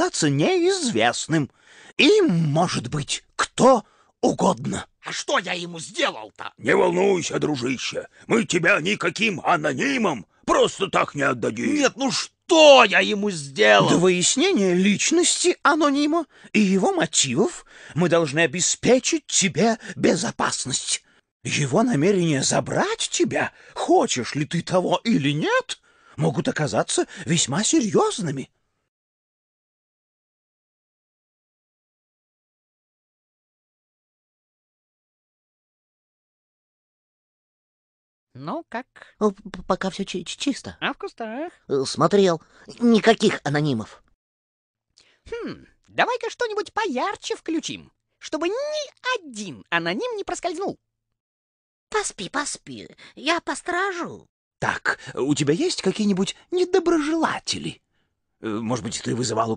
остаться неизвестным. Им может быть кто угодно. А что я ему сделал-то? Не волнуйся, дружище, мы тебя никаким анонимом просто так не отдадим. Нет, ну что я ему сделал? До выяснения личности анонима и его мотивов мы должны обеспечить тебе безопасность. Его намерение забрать тебя, хочешь ли ты того или нет, могут оказаться весьма серьезными. Ну, как? Пока все чисто. А в кустах? Э, смотрел. Никаких анонимов. Хм, давай-ка что-нибудь поярче включим, чтобы ни один аноним не проскользнул. Поспи, поспи, я постражу. Так, у тебя есть какие-нибудь недоброжелатели? Э, может быть, ты вызывал у